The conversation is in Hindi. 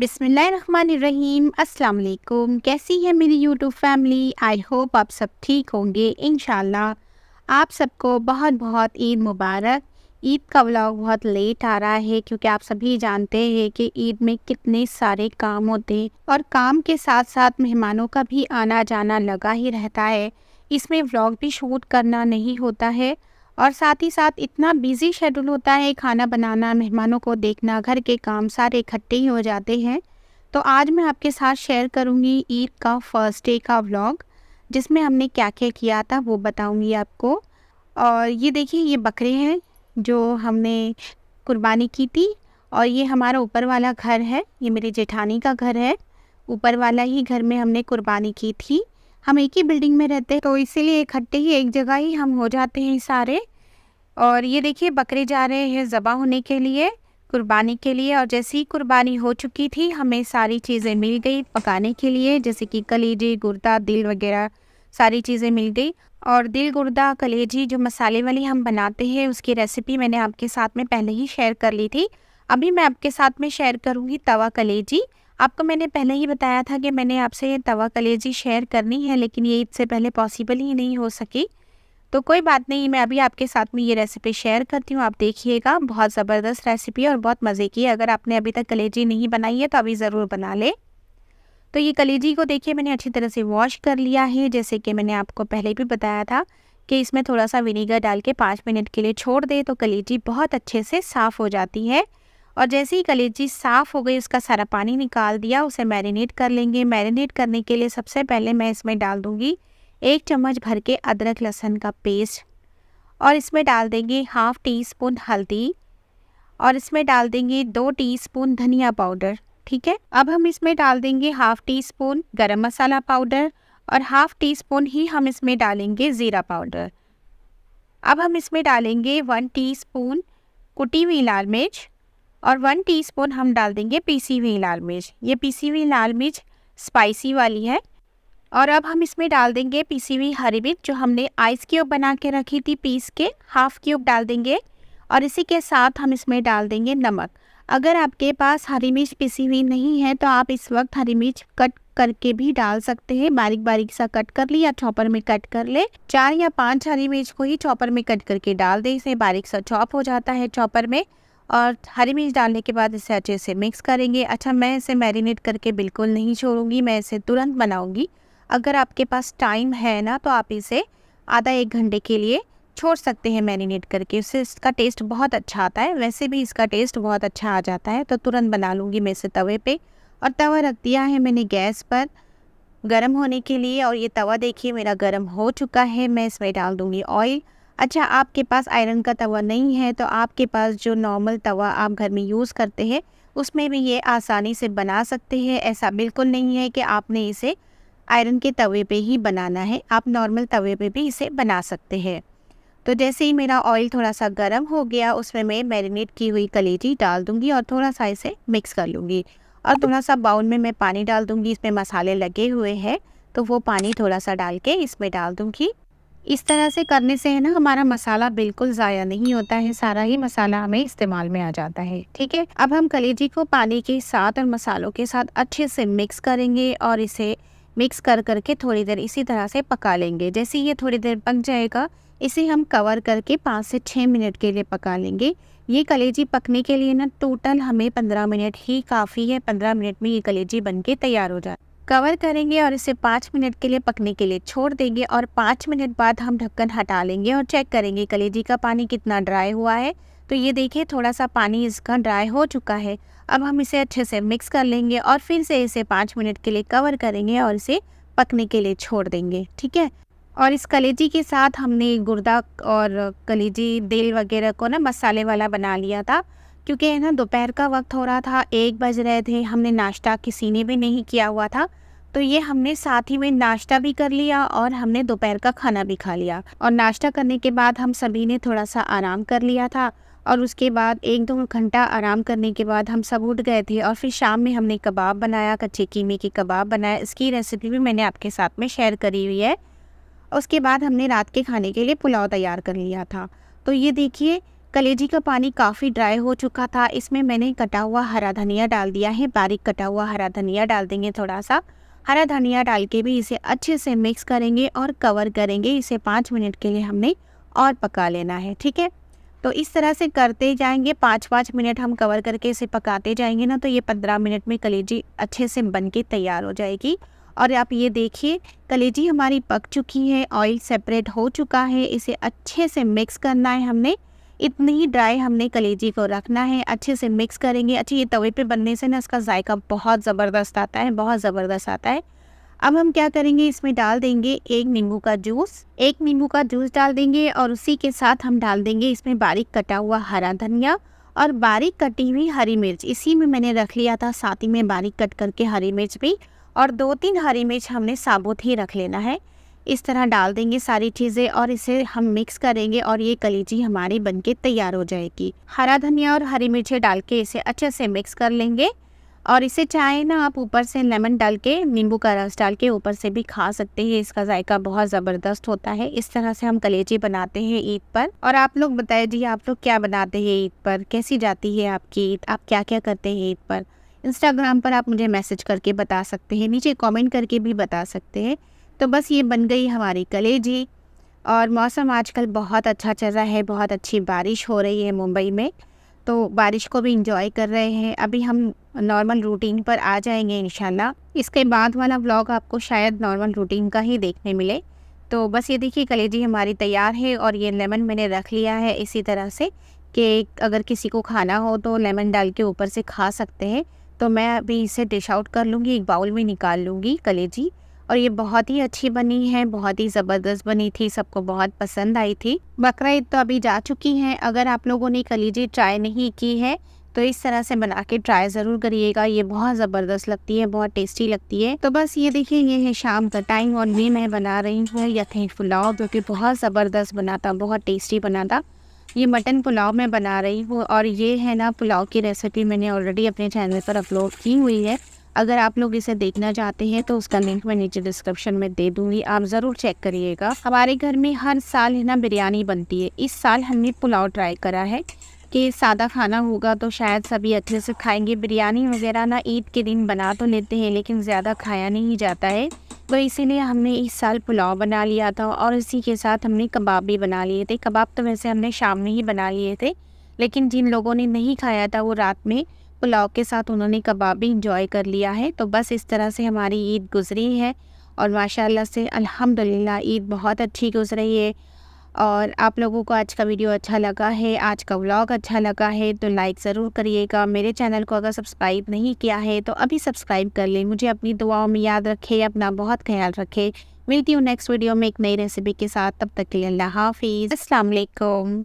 बिसमीम असलकुम कैसी है मेरी यूट्यूब फैमिली आई होप आप सब ठीक होंगे इन आप सबको बहुत बहुत ईद मुबारक ईद का व्लॉग बहुत लेट आ रहा है क्योंकि आप सभी जानते हैं कि ईद में कितने सारे काम होते हैं और काम के साथ साथ मेहमानों का भी आना जाना लगा ही रहता है इसमें व्लॉग भी शूट करना नहीं होता है और साथ ही साथ इतना बिजी शेड्यूल होता है खाना बनाना मेहमानों को देखना घर के काम सारे इकट्ठे ही हो जाते हैं तो आज मैं आपके साथ शेयर करूँगी ईद का फर्स्ट डे का व्लॉग जिसमें हमने क्या क्या किया था वो बताऊँगी आपको और ये देखिए ये बकरे हैं जो हमने कुर्बानी की थी और ये हमारा ऊपर वाला घर है ये मेरे जेठानी का घर है ऊपर वाला ही घर में हमने कुर्बानी की थी हम एक ही बिल्डिंग में रहते हैं तो इसीलिए इकट्ठे ही एक जगह ही हम हो जाते हैं सारे और ये देखिए बकरे जा रहे हैं ज़बा होने के लिए कुर्बानी के लिए और जैसे ही कुर्बानी हो चुकी थी हमें सारी चीज़ें मिल गई पकाने के लिए जैसे कि कलेजी गुर्दा दिल वगैरह सारी चीज़ें मिल गई और दिल गुर्दा कलेजी जो मसाले वाली हम बनाते हैं उसकी रेसिपी मैंने आपके साथ में पहले ही शेयर कर ली थी अभी मैं आपके साथ में शेयर करूँगी तवा कलेजी आपको मैंने पहले ही बताया था कि मैंने आपसे ये तवा कलेजी शेयर करनी है लेकिन ये इससे पहले पॉसिबल ही नहीं हो सकी तो कोई बात नहीं मैं अभी आपके साथ में ये रेसिपी शेयर करती हूँ आप देखिएगा बहुत ज़बरदस्त रेसिपी और बहुत मज़े की है अगर आपने अभी तक कलेजी नहीं बनाई है तो अभी ज़रूर बना लें तो ये कलेजी को देखिए मैंने अच्छी तरह से वॉश कर लिया है जैसे कि मैंने आपको पहले भी बताया था कि इसमें थोड़ा सा विनीगर डाल के पाँच मिनट के लिए छोड़ दें तो कलेजी बहुत अच्छे से साफ़ हो जाती है और जैसे ही कलेजी साफ़ हो गई उसका सारा पानी निकाल दिया उसे मैरिनेट कर लेंगे मैरिनेट करने के लिए सबसे पहले मैं इसमें डाल दूँगी एक चम्मच भर के अदरक लहसन का पेस्ट और इसमें डाल देंगे हाफ़ टी स्पून हल्दी और इसमें डाल देंगे दो टीस्पून धनिया पाउडर ठीक है अब हम इसमें डाल देंगे हाफ़ टी स्पून गर्म मसाला पाउडर और हाफ़ टी स्पून ही हम इसमें डालेंगे ज़ीरा पाउडर अब हम इसमें डालेंगे वन टीस्पून कुटी हुई लाल मिर्च और वन टीस्पून हम डाल देंगे पीसी हुई लाल मिर्च ये पीसी हुई लाल मिर्च स्पाइसी वाली है और अब हम इसमें डाल देंगे पीसी हुई हरी मिर्च जो हमने आइस क्यूब बना के रखी थी पीस के हाफ क्यूब डाल देंगे और इसी के साथ हम इसमें डाल देंगे नमक अगर आपके पास हरी मिर्च पिसी हुई नहीं है तो आप इस वक्त हरी मिर्च कट करके भी डाल सकते हैं बारीक बारीक सा कट कर ले या चॉपर में कट कर ले चार या पांच हरी मिर्च को ही चॉपर में कट करके डाल दें इसे बारीक सा चॉप हो जाता है चॉपर में और हरी मिर्च डालने के बाद इसे अच्छे से मिक्स करेंगे अच्छा मैं इसे मैरिनेट करके बिल्कुल नहीं छोड़ूंगी मैं इसे तुरंत बनाऊंगी अगर आपके पास टाइम है ना तो आप इसे आधा एक घंटे के लिए छोड़ सकते हैं मैरिनेट करके उससे इसका टेस्ट बहुत अच्छा आता है वैसे भी इसका टेस्ट बहुत अच्छा आ जाता है तो तुरंत बना लूँगी मैं इसे तवे पर और तवा रख दिया है मैंने गैस पर गर्म होने के लिए और ये तवा देखिए मेरा गर्म हो चुका है मैं इसमें डाल दूँगी ऑयल अच्छा आपके पास आयरन का तवा नहीं है तो आपके पास जो नॉर्मल तवा आप घर में यूज़ करते हैं उसमें भी ये आसानी से बना सकते हैं ऐसा बिल्कुल नहीं है कि आपने इसे आयरन के तवे पे ही बनाना है आप नॉर्मल तवे पे भी इसे बना सकते हैं तो जैसे ही मेरा ऑयल थोड़ा सा गर्म हो गया उसमें मैं मैरिनेट की हुई कलेजी डाल दूँगी और थोड़ा सा इसे मिक्स कर लूँगी और थोड़ा सा बाउल में मैं पानी डाल दूँगी इसमें मसाले लगे हुए हैं तो वो पानी थोड़ा सा डाल के इसमें डाल दूँगी इस तरह से करने से है ना हमारा मसाला बिल्कुल ज़ाया नहीं होता है सारा ही मसाला हमें इस्तेमाल में आ जाता है ठीक है अब हम कलेजी को पानी के साथ और मसालों के साथ अच्छे से मिक्स करेंगे और इसे मिक्स कर करके थोड़ी देर इसी तरह से पका लेंगे जैसे ये थोड़ी देर पक जाएगा इसे हम कवर करके पाँच से छः मिनट के लिए पका लेंगे ये कलेजी पकने के लिए ना टोटल हमें पंद्रह मिनट ही काफ़ी है पंद्रह मिनट में ये कलेजी बन के तैयार हो जाए कवर करेंगे और इसे पाँच मिनट के लिए पकने के लिए छोड़ देंगे और पाँच मिनट बाद हम ढक्कन हटा लेंगे और चेक करेंगे कलेजी का पानी कितना ड्राई हुआ है तो ये देखिए थोड़ा सा पानी इसका ड्राई हो चुका है अब हम इसे अच्छे से मिक्स कर लेंगे और फिर से इसे पाँच मिनट के लिए कवर करेंगे और इसे पकने के लिए छोड़ देंगे ठीक है और इस कलेजी के साथ हमने गुर्दा और कलेजी दिल वगैरह को ना मसाले वाला बना लिया था क्योंकि है ना दोपहर का वक्त हो रहा था एक बज रहे थे हमने नाश्ता किसी ने भी नहीं किया हुआ था तो ये हमने साथ ही में नाश्ता भी कर लिया और हमने दोपहर का खाना भी खा लिया और नाश्ता करने के बाद हम सभी ने थोड़ा सा आराम कर लिया था और उसके बाद एक दो घंटा आराम करने के बाद हम सब उठ गए थे और फिर शाम में हमने कबाब बनाया कच्चे कीमे के कबाब बनाया इसकी रेसिपी भी मैंने आपके साथ में शेयर करी हुई है उसके बाद हमने रात के खाने के लिए पुलाव तैयार कर लिया था तो ये देखिए कलेजी का पानी काफ़ी ड्राई हो चुका था इसमें मैंने कटा हुआ हरा धनिया डाल दिया है बारीक कटा हुआ हरा धनिया डाल देंगे थोड़ा सा हरा धनिया डाल के भी इसे अच्छे से मिक्स करेंगे और कवर करेंगे इसे पाँच मिनट के लिए हमने और पका लेना है ठीक है तो इस तरह से करते जाएंगे पाँच पाँच मिनट हम कवर करके इसे पकाते जाएंगे ना तो ये पंद्रह मिनट में कलेजी अच्छे से बन के तैयार हो जाएगी और आप ये देखिए कलेजी हमारी पक चुकी है ऑयल सेपरेट हो चुका है इसे अच्छे से मिक्स करना है हमने इतनी ड्राई हमने कलेजी को रखना है अच्छे से मिक्स करेंगे अच्छा ये तवे पे बनने से ना इसका जायका बहुत ज़बरदस्त आता है बहुत ज़बरदस्त आता है अब हम क्या करेंगे इसमें डाल देंगे एक नींबू का जूस एक नींबू का जूस डाल देंगे और उसी के साथ हम डाल देंगे इसमें बारीक कटा हुआ हरा धनिया और बारीक कटी हुई हरी मिर्च इसी में मैंने रख लिया था साथ ही में बारीक कट करके हरी मिर्च भी और दो तीन हरी मिर्च हमने साबुत ही रख लेना है इस तरह डाल देंगे सारी चीज़ें और इसे हम मिक्स करेंगे और ये कलीची हमारी बनके तैयार हो जाएगी हरा धनिया और हरी मिर्चें डाल के इसे अच्छे से मिक्स कर लेंगे और इसे चाहे ना आप ऊपर से लेमन डाल के नींबू का रस डाल के ऊपर से भी खा सकते हैं इसका जायका बहुत ज़बरदस्त होता है इस तरह से हम कलेजी बनाते हैं ईद पर और आप लोग बताए जी आप लोग क्या बनाते हैं ईद पर कैसी जाती है आपकी ईद आप क्या क्या करते हैं ईद पर इंस्टाग्राम पर आप मुझे मैसेज करके बता सकते हैं नीचे कॉमेंट करके भी बता सकते हैं तो बस ये बन गई हमारी कलेजी और मौसम आजकल बहुत अच्छा चल रहा है बहुत अच्छी बारिश हो रही है मुंबई में तो बारिश को भी इंजॉय कर रहे हैं अभी हम नॉर्मल रूटीन पर आ जाएंगे इन इसके बाद वाला व्लॉग आपको शायद नॉर्मल रूटीन का ही देखने मिले तो बस ये देखिए कलेजी हमारी तैयार है और ये लेमन मैंने रख लिया है इसी तरह से कि अगर किसी को खाना हो तो लेमन डाल के ऊपर से खा सकते हैं तो मैं अभी इसे डिश आउट कर लूँगी एक बाउल में निकाल लूँगी कलेजी और ये बहुत ही अच्छी बनी है बहुत ही ज़बरदस्त बनी थी सबको बहुत पसंद आई थी बकरा ईद तो अभी जा चुकी है अगर आप लोगों ने कलीजी ट्राई नहीं की है तो इस तरह से बना के ट्राई ज़रूर करिएगा ये बहुत ज़बरदस्त लगती है बहुत टेस्टी लगती है तो बस ये देखिए ये है शाम का टाइम और भी मैं बना रही हूँ यथें पुलाव जो कि बहुत ज़बरदस्त बना था बहुत टेस्टी बना था ये मटन पुलाव मैं बना रही हूँ और ये है ना पुलाव की रेसिपी मैंने ऑलरेडी अपने चैनल पर अपलोड की हुई है अगर आप लोग इसे देखना चाहते हैं तो उसका लिंक मैं नीचे डिस्क्रिप्शन में दे दूंगी आप ज़रूर चेक करिएगा हमारे घर में हर साल है ना बिरयानी बनती है इस साल हमने पुलाव ट्राई करा है कि सादा खाना होगा तो शायद सभी अच्छे से खाएंगे बिरयानी वगैरह ना ईद के दिन बना तो लेते हैं लेकिन ज़्यादा खाया नहीं जाता है तो इसीलिए हमने इस साल पुलाव बना लिया था और इसी के साथ हमने कबाब भी बना लिए थे कबाब तो वैसे हमने शाम में ही बना लिए थे लेकिन जिन लोगों ने नहीं खाया था वो रात में पुलाव के साथ उन्होंने कबाब भी इंजॉय कर लिया है तो बस इस तरह से हमारी ईद गुजरी है और माशाल्लाह से अल्हम्दुलिल्लाह ईद बहुत अच्छी गुजर रही है और आप लोगों को आज का वीडियो अच्छा लगा है आज का व्लॉग अच्छा लगा है तो लाइक ज़रूर करिएगा मेरे चैनल को अगर सब्सक्राइब नहीं किया है तो अभी सब्सक्राइब कर लें मुझे अपनी दुआओं में याद रखें अपना बहुत ख्याल रखें मिलती हूँ नेक्स्ट वीडियो में एक नई रेसिपी के साथ तब तक के लिए अल्लाह हाफिज़ असलकम